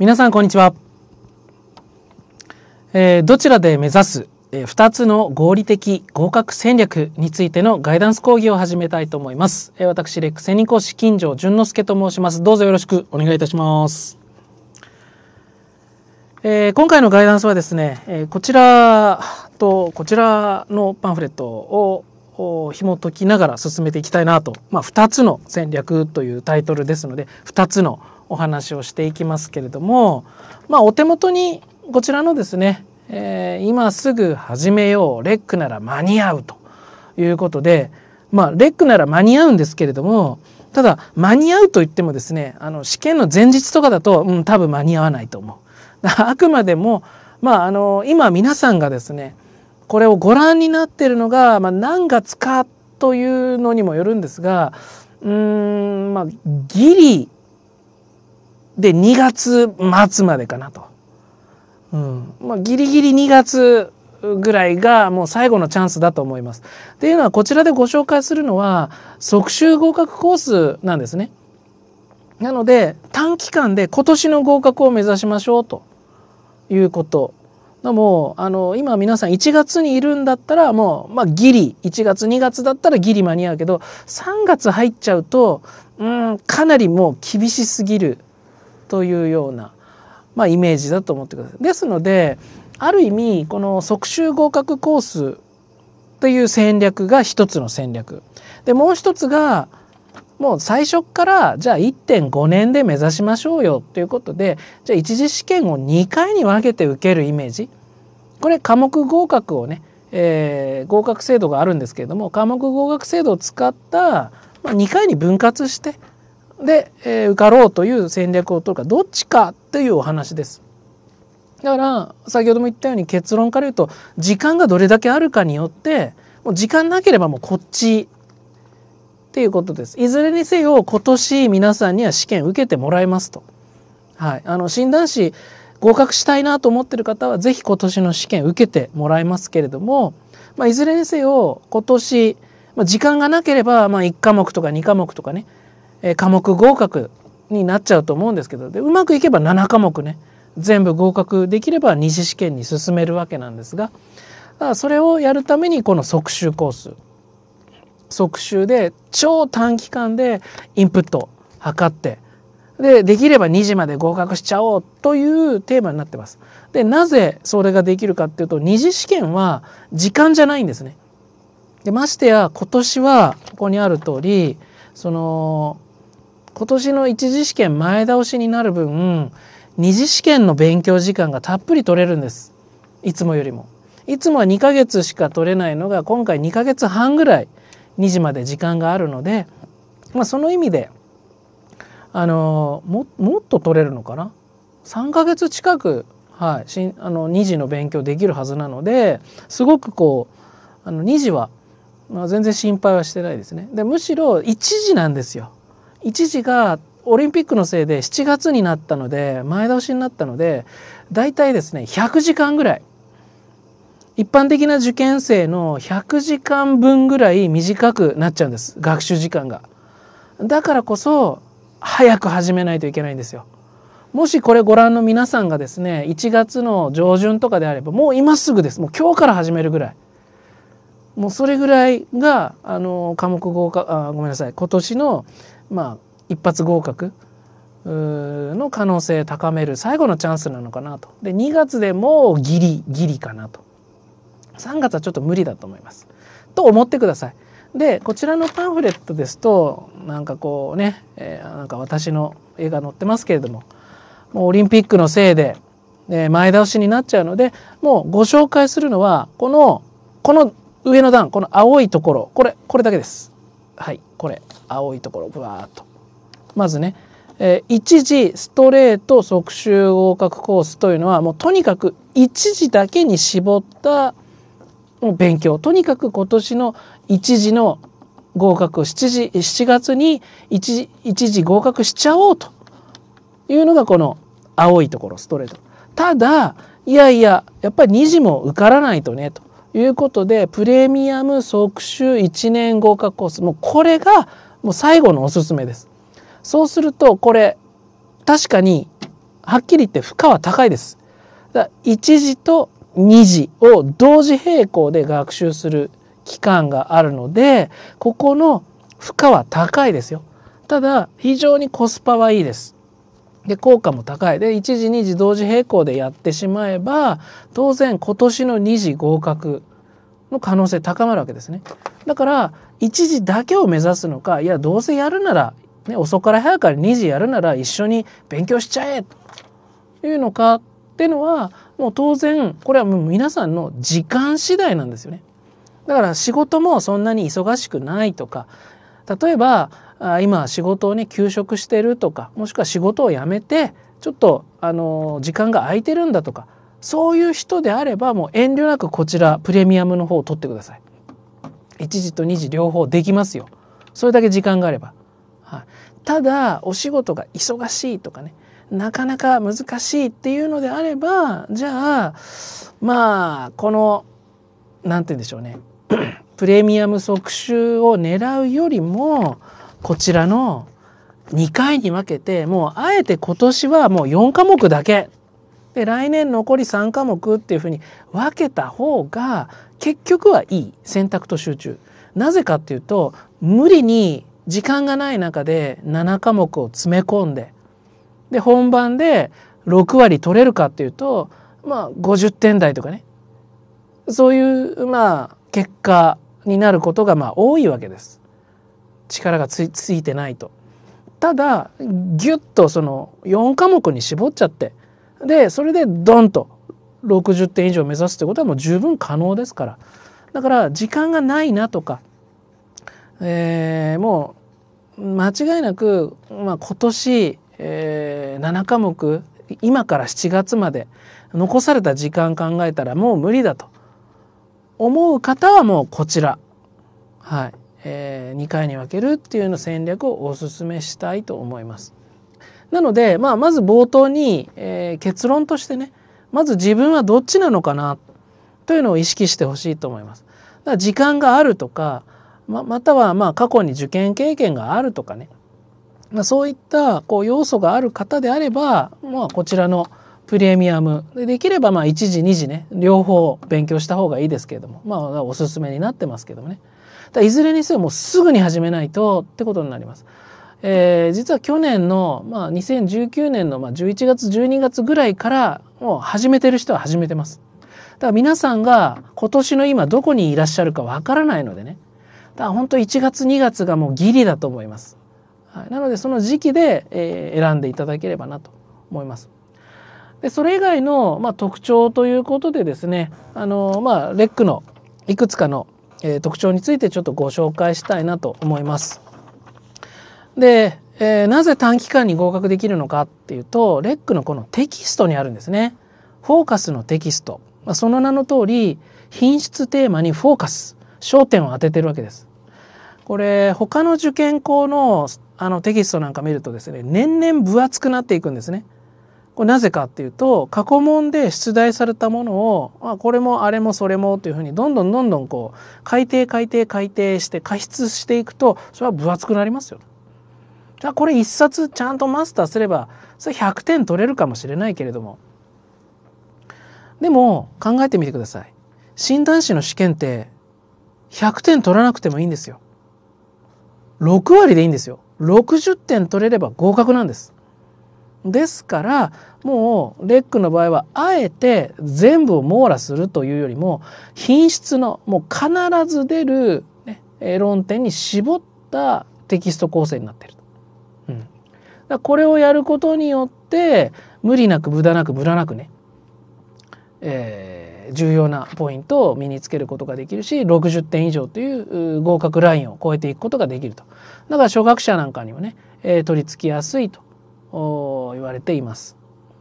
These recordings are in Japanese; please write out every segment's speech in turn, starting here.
皆さんこんにちは、えー、どちらで目指す、えー、2つの合理的合格戦略についてのガイダンス講義を始めたいと思います、えー、私レックセニコ師金城淳之介と申しますどうぞよろしくお願いいたしますえー、今回のガイダンスはですね、えー、こちらとこちらのパンフレットを紐解きながら進めていきたいなと、まあ、2つの戦略というタイトルですので2つのお話をしていきますけれども、まあ、お手元にこちらのですね、えー、今すぐ始めようレックなら間に合うということで、まあ、レックなら間に合うんですけれどもただ間に合うと言ってもですねあの試験の前日とかだと、うん、多分間に合わないと思う。あくまでも、まあ、あの今皆さんがですねこれをご覧になってるのが、まあ、何月かというのにもよるんですがうーんまあギリで、2月末までかなと。うん。まあ、ギリギリ2月ぐらいがもう最後のチャンスだと思います。っていうのはこちらでご紹介するのは即習合格コースなんですね。なので短期間で今年の合格を目指しましょうということ。でもあの今皆さん1月にいるんだったらもう、まあ、ギリ1月2月だったらギリ間に合うけど3月入っちゃうとうんかなりもう厳しすぎるというような、まあ、イメージだと思ってください。ですのである意味この即習合格コースという戦略が一つの戦略でもう一つがもう最初からじゃあ1.5年で目指しましょうよということでじゃあ一次試験を2回に分けて受けるイメージこれ科目合格をね、えー、合格制度があるんですけれども科目合格制度を使った、まあ、2回に分割してで、えー、受かろうという戦略を取るかどっちかというお話です。だから先ほども言ったように結論から言うと時間がどれだけあるかによってもう時間なければもうこっちっていうことです。いずれにせよ今年皆さんには試験受けてもらいますと。はい、あの診断士合格したいなと思ってる方は是非今年の試験受けてもらいますけれども、まあ、いずれにせよ今年、まあ、時間がなければ、まあ、1科目とか2科目とかねえー、科目合格になっちゃうと思うんですけどでうまくいけば7科目ね全部合格できれば2次試験に進めるわけなんですがそれをやるためにこの即習コース即習で超短期間でインプット測ってでできれば2時まで合格しちゃおうというテーマになってます。でなぜそれができるかっていうと2次試験は時間じゃないんですね。でましてや今年はここにある通りその今年の一次試験前倒しになる分二次試験の勉強時間がたっぷり取れるんですいつもよりも。いつもは2ヶ月しか取れないのが今回2ヶ月半ぐらい2時まで時間があるので、まあ、その意味であのももっと取れるのかな3ヶ月近く、はい、しあの2時の勉強できるはずなのですごくこうあの2時は、まあ、全然心配はしてないですね。でむしろ1時なんですよ一時がオリンピックのせいで7月になったので前倒しになったので大体ですね100時間ぐらい一般的な受験生の100時間分ぐらい短くなっちゃうんです学習時間が。だからこそ早く始めないといけないんですよ。もしこれご覧の皆さんがですね1月の上旬とかであればもう今すぐですもう今日から始めるぐらい。もうそれぐらいがあの科目合格あごめんなさい今年のまあ、一発合格の可能性高める最後のチャンスなのかなと。で2月でもうギリギリかなと。3月はちょっと無理だと思います。と思ってください。でこちらのパンフレットですとなんかこうね、えー、なんか私の絵が載ってますけれどももうオリンピックのせいで、えー、前倒しになっちゃうのでもうご紹介するのはこのこの上の段この青いところこれこれだけです。はいこれ青いところブワーっとまずね、えー、一時ストレート即修合格コースというのはもうとにかく一時だけに絞ったもう勉強とにかく今年の一時の合格7時7月に一時合格しちゃおうというのがこの青いところストレートただいやいややっぱり2時も受からないとねということでプレミアム即週1年合格コースもうこれがもう最後のおすすめです。そうするとこれ確かにはっきり言って負荷は高いです。だ1時と2時を同時並行で学習する期間があるのでここの負荷は高いですよ。ただ非常にコスパはいいです。で効果も高いで1時2時同時並行でやってしまえば当然今年の2時合格の可能性高まるわけですね。だから1時だけを目指すのかいやどうせやるなら、ね、遅から早から2時やるなら一緒に勉強しちゃえというのかっていうのはもう当然これはもう皆さんの時間次第なんですよね。だから仕事もそんなに忙しくないとか例えば今仕事をね休職してるとかもしくは仕事を辞めてちょっとあの時間が空いてるんだとかそういう人であればもう遠慮なくこちらプレミアムの方を取ってください。1時と2時両方できますよ。それだけ時間があれば。はい、ただお仕事が忙しいとかねなかなか難しいっていうのであればじゃあまあこの何て言うんでしょうね プレミアム即収を狙うよりもこちらの2回に分けてもうあえて今年はもう4科目だけで来年残り3科目っていうふうに分けた方が結局はいい選択と集中。なぜかっていうと無理に時間がない中で7科目を詰め込んでで本番で6割取れるかっていうとまあ50点台とかねそういうまあ結果になることがまあ多いわけです。力がついてないと。ただギュッとその4科目に絞っちゃってでそれでドンと60点以上目指すということはもう十分可能ですからだから時間がないなとか、えー、もう間違いなく、まあ、今年、えー、7科目今から7月まで残された時間考えたらもう無理だと思う方はもうこちら、はい、えー、2回に分けるっていうの戦略をお勧めしたいと思います。なので、まあ、まず冒頭に、えー、結論としてねまず自分はどっちなのかなというのを意識してほしいと思います。だから時間があるとかままたはまあ過去に受験経験があるとかね、まあ、そういったこう要素がある方であれば、まあ、こちらのプレミアムできればまあ1時2時ね両方勉強した方がいいですけれどもまあおすすめになってますけどもねだいずれにせよもうすぐに始めないとってことになります。えー、実は去年の、まあ、2019年の、まあ、11月12月ぐらいからもう始めてる人は始めてます。だから皆さんが今年の今どこにいらっしゃるかわからないのでねだから本当1月2月がもうギリだと思います。はい、なのでその時期で、えー、選んでいただければなと思います。でそれ以外の、まあ、特徴ということでですねあの、まあ、レックのいくつかの、えー、特徴についてちょっとご紹介したいなと思います。で、えー、なぜ短期間に合格できるのかっていうとレックのこのテキストにあるんですね。フォーカスのテキスト。まあ、その名の通り品質テーマにフォーカス焦点を当ててるわけです。これ他の受験校のあのテキストなんか見るとですね年々分厚くなっていくんですね。これなぜかっていうと過去問で出題されたものを、まあ、これもあれもそれもというふうにどんどんどんどんこう改定改定改定して過失していくとそれは分厚くなりますよ。じゃあこれ一冊ちゃんとマスターすればそれ100点取れるかもしれないけれどもでも考えてみてください。診断士の試験って100点取らなくてもいいんですよ。6割でいいんですよ。60点取れれば合格なんです。ですからもうレックの場合はあえて全部を網羅するというよりも品質のもう必ず出る、ね、論点に絞ったテキスト構成になっている。うん、だこれをやることによって無理なく無駄なく無駄なくね、えー、重要なポイントを身につけることができるし60点以上という合格ラインを超えていくことができると。だから初学者なんかにもね、えー、取り付きやすいと。言われています。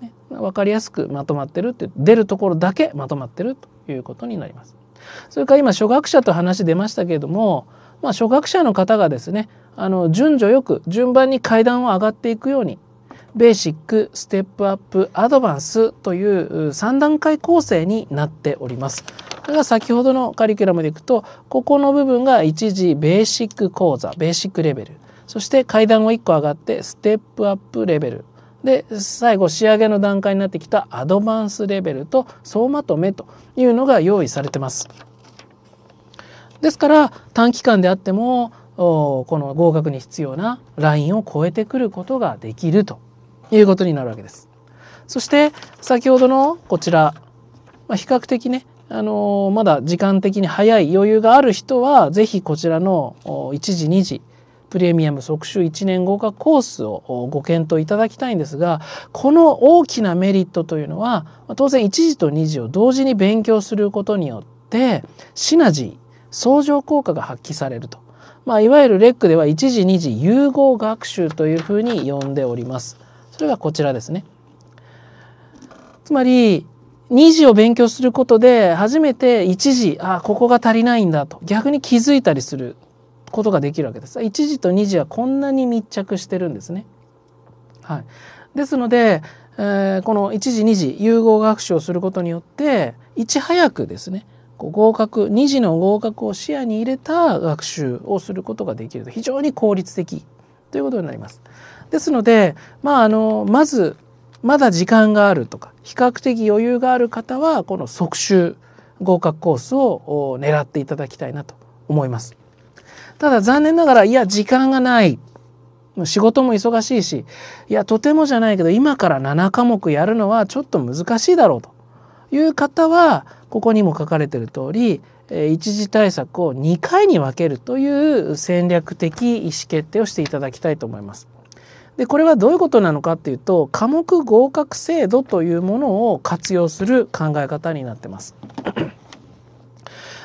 ね、分かりやすくまとまってるって出るところだけまとまってるということになります。それから今初学者と話出ましたけれども、まあ、初学者の方がですねあの順序よく順番に階段を上がっていくようにベーシックステップアップアドバンスという3段階構成になっております。それが先ほどのカリキュラムでいくとここの部分が一時ベーシック講座ベーシックレベルそして階段を1個上がってステップアップレベルで最後仕上げの段階になってきたアドバンスレベルと総まとめというのが用意されてます。ですから短期間であってもこの合格に必要なラインを超えてくることができるということになるわけです。そして先ほどのこちら、まあ、比較的ねあのまだ時間的に早い余裕がある人は是非こちらの1時2時プレミアム即習1年合格コースをご検討いただきたいんですが、この大きなメリットというのは、当然1時と2時を同時に勉強することによって、シナジー、相乗効果が発揮されると。まあ、いわゆるレックでは1時2時融合学習というふうに呼んでおります。それがこちらですね。つまり、2時を勉強することで初めて1時、あ、ここが足りないんだと逆に気づいたりすることができるわけです。1時と2時はこんなに密着してるんですね。はい、ですので、えー、この1時2時融合学習をすることによっていち早くですね合格2次の合格を視野に入れた学習をすることができると非常に効率的ということになります。ですので、まあ、あのまずまだ時間があるとか比較的余裕がある方はこの即習合格コースを狙っていただきたいなと思います。ただ残念ながらいや時間がない仕事も忙しいしいやとてもじゃないけど今から7科目やるのはちょっと難しいだろうという方はここにも書かれてる通り一時対策を2回に分けるという戦略的意思決定をしていただきたいと思います。でこれはどういうことなのかっていうと科目合格制度というものを活用する考え方になってます。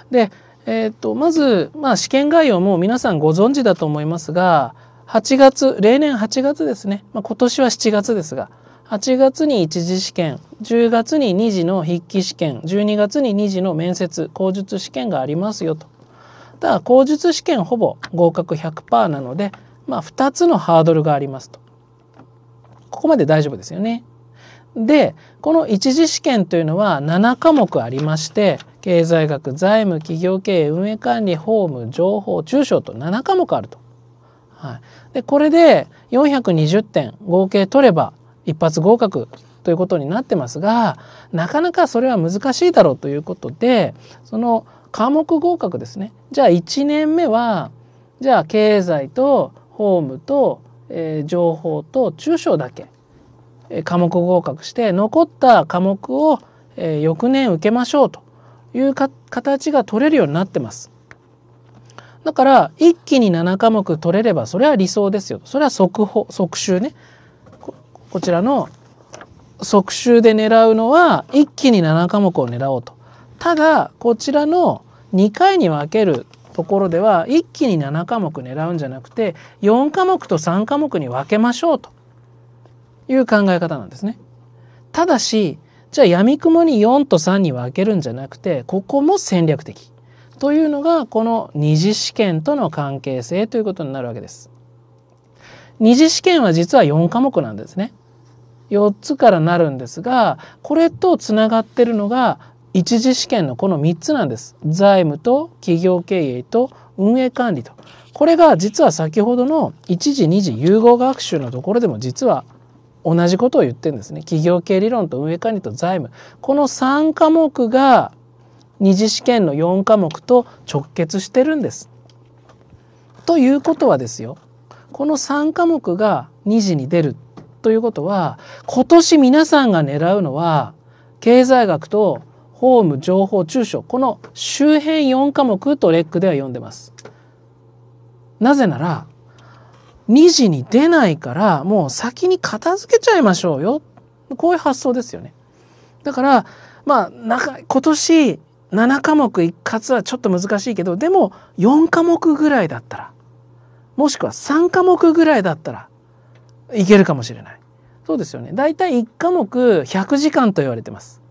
でえっ、ー、と、まず、まあ、試験概要も皆さんご存知だと思いますが、8月、例年8月ですね。まあ、今年は7月ですが、8月に一次試験、10月に2次の筆記試験、12月に2次の面接、口述試験がありますよと。ただ、口述試験ほぼ合格100%なので、まあ、2つのハードルがありますと。ここまで大丈夫ですよね。で、この一次試験というのは7科目ありまして、経済学財務企業経営運営管理法務情報中小と7科目あると。はい、でこれで420点合計取れば一発合格ということになってますがなかなかそれは難しいだろうということでその科目合格ですねじゃあ1年目はじゃあ経済と法務と、えー、情報と中小だけ、えー、科目合格して残った科目を、えー、翌年受けましょうという形が取れるようになってます。だから一気に7科目取れればそれは理想ですよ。それは速報速習ねこ。こちらの速習で狙うのは一気に7科目を狙おうと。ただこちらの2回に分けるところでは一気に7科目狙うんじゃなくて4科目と3科目に分けましょうという考え方なんですね。ただしじゃあ闇雲に4と3に分けるんじゃなくてここも戦略的というのがこの二次試験との関係性ということになるわけです。二次試験は実は4科目なんですね。4つからなるんですがこれとつながってるのが一次試験のこの3つなんです。財務と企業経営と運営管理と。これが実は先ほどの1次2次融合学習のところでも実は同じことを言ってるんですね。企業経営理論と運営管理と財務。この3科目が2次試験の4科目と直結してるんです。ということはですよ。この3科目が2次に出るということは、今年皆さんが狙うのは、経済学と法務、情報、中小、この周辺4科目とレックでは読んでます。なぜなら、2時に出ないから、もう先に片付けちゃいましょうよ。こういう発想ですよね。だから、まあ、なか、今年7科目一括はちょっと難しいけど、でも4科目ぐらいだったら、もしくは3科目ぐらいだったら、いけるかもしれない。そうですよね。だいたい1科目100時間と言われてます。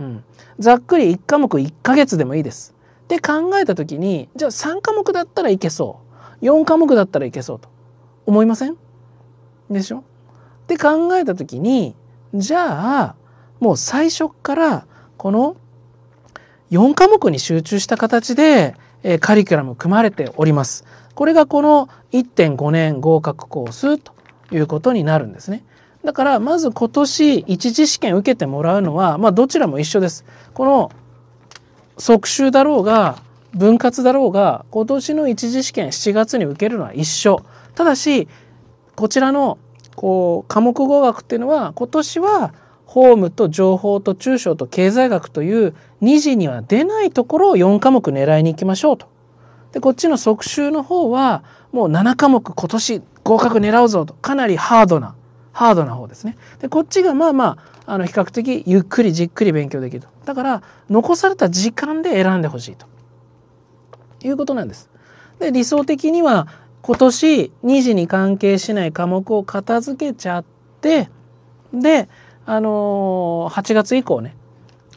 うん。ざっくり1科目1ヶ月でもいいです。で考えた時に、じゃあ3科目だったらいけそう。4科目だったらいけそうと。思いませんでしょって考えた時にじゃあもう最初からこの4科目に集中した形で、えカリキュラム組まれております。これがこの1.5年合格コースということになるんですね。だからまず今年一次試験受けてもらうのは、まあ、どちらも一緒です。この即習だろうが分割だろうが今年の一次試験7月に受けるのは一緒ただしこちらのこう科目語学っていうのは今年は法務と情報と中小と経済学という2次には出ないところを4科目狙いに行きましょうと。でこっちの即習の方はもう7科目今年合格狙うぞとかなりハードなハードな方ですね。でこっちがまあまああの比較的ゆっくりじっくり勉強できると。だから残された時間で選んでほしいと。いうことなんです。で理想的には今年2時に関係しない科目を片付けちゃってであのー、8月以降ね、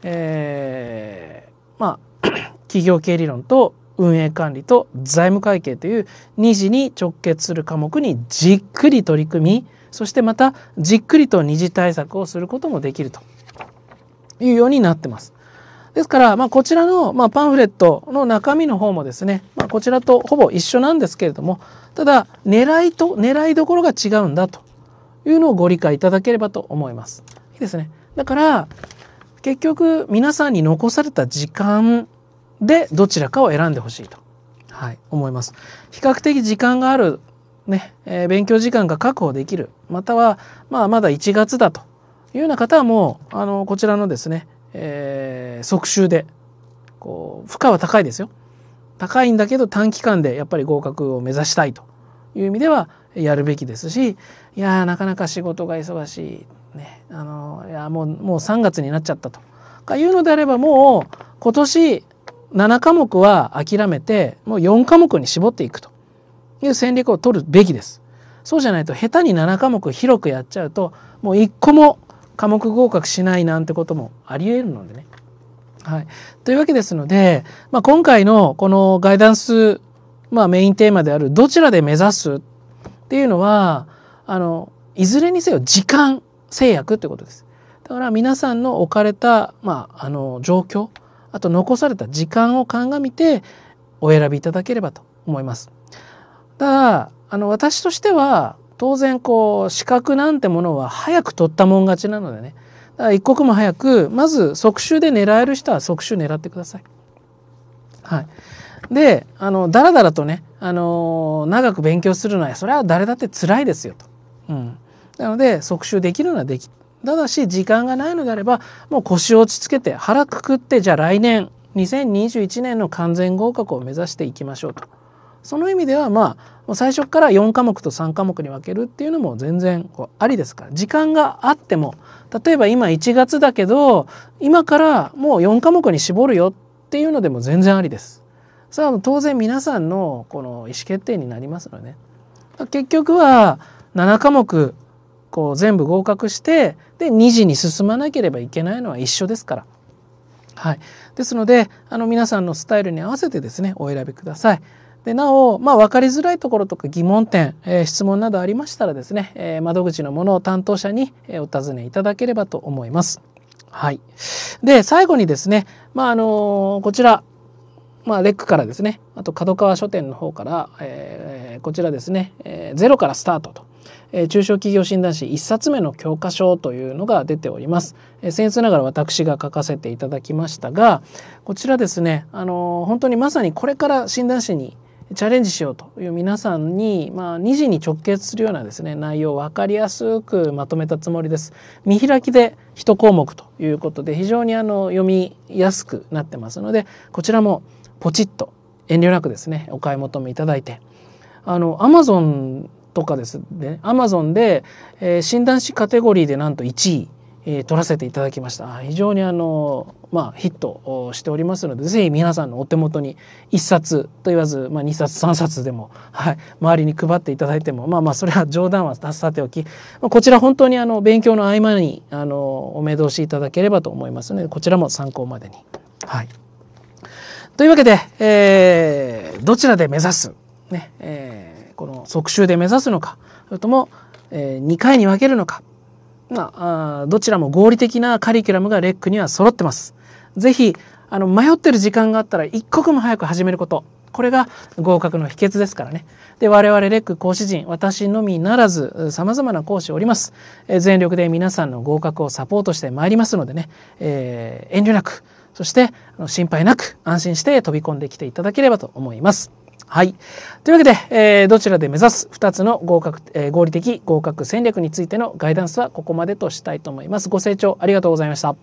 えー、まあ 企業経理論と運営管理と財務会計という2次に直結する科目にじっくり取り組みそしてまたじっくりと二次対策をすることもできるというようになってます。ですから、まあ、こちらの、まあ、パンフレットの中身の方もですね、まあ、こちらとほぼ一緒なんですけれども、ただ、狙いと、狙いどころが違うんだというのをご理解いただければと思います。いいですね。だから、結局、皆さんに残された時間でどちらかを選んでほしいと、はい、思います。比較的時間がある、ね、えー、勉強時間が確保できる、または、まあ、まだ1月だというような方はもう、あの、こちらのですね、えー、速習でこう負荷は高いですよ高いんだけど短期間でやっぱり合格を目指したいという意味ではやるべきですしいやなかなか仕事が忙しい,、ね、あのいやもうもう3月になっちゃったとかいうのであればもう今年7科目は諦めてもう4科目に絞っていくという戦略を取るべきです。そうじゃないと下手に7科目広くやっちゃうともう1個も科目合格しないなんてこともあり得るのでね。はい。というわけですので、まあ、今回のこのガイダンス、まあ、メインテーマであるどちらで目指すっていうのは、あの、いずれにせよ時間制約ということです。だから皆さんの置かれた、まあ、あの、状況、あと残された時間を鑑みてお選びいただければと思います。ただ、あの、私としては、当然こう資格なんてものは早く取ったもん勝ちなのでねだから一刻も早くまず即手で狙える人は即手狙ってください。はい、であのだらだらとね、あの長く勉強するのはそれは誰だって辛いですよと。うん、なので即手できるのはできただし時間がないのであればもう腰を落ち着けて腹くくってじゃあ来年2021年の完全合格を目指していきましょうと。その意味ではまあ最初から4科目と3科目に分けるっていうのも全然こうありですから時間があっても例えば今1月だけど今からもう4科目に絞るよっていうのでも全然ありです。さあ当然皆さんのこの意思決定になりますので、ね、結局は7科目こう全部合格してで2次に進まなければいけないのは一緒ですから。はい、ですのであの皆さんのスタイルに合わせてですねお選びください。でなお、まあ、分かりづらいところとか疑問点、えー、質問などありましたらですね、えー、窓口のものを担当者にえお尋ねいただければと思います。はい。で、最後にですね、まあ、あのこちら、まあ、レックからですね、あと角川書店の方から、えー、こちらですね、えー、ゼロからスタートと、え中小企業診断士1冊目の教科書というのが出ております。えー、僭越ながら私が書かせていただきましたが、こちらですね、あの本当にまさにこれから診断士にチャレンジしようという皆さんに、まあ、2時に直結するようなですね、内容を分かりやすくまとめたつもりです。見開きで1項目ということで、非常にあの、読みやすくなってますので、こちらもポチッと遠慮なくですね、お買い求めいただいて、あの、アマゾンとかですね、アマゾンで、えー、診断士カテゴリーでなんと1位えー、撮らせていただきました非常にあの、まあ、ヒットしておりますのでぜひ皆さんのお手元に1冊と言わず、まあ、2冊3冊でも、はい、周りに配っていただいてもまあまあそれは冗談はさておき、まあ、こちら本当にあの勉強の合間にあのお目通しいただければと思いますのでこちらも参考までに。はい、というわけで、えー、どちらで目指す、ねえー、この即習で目指すのかそれとも、えー、2回に分けるのか。まあ、どちらも合理的なカリキュラムがレックには揃ってます。ぜひ、あの、迷ってる時間があったら一刻も早く始めること。これが合格の秘訣ですからね。で、我々レック講師陣、私のみならず、様々な講師おります。え全力で皆さんの合格をサポートしてまいりますのでね、えー、遠慮なく、そして心配なく安心して飛び込んできていただければと思います。はい。というわけで、えー、どちらで目指す2つの合格、えー、合理的合格戦略についてのガイダンスはここまでとしたいと思います。ご清聴ありがとうございました。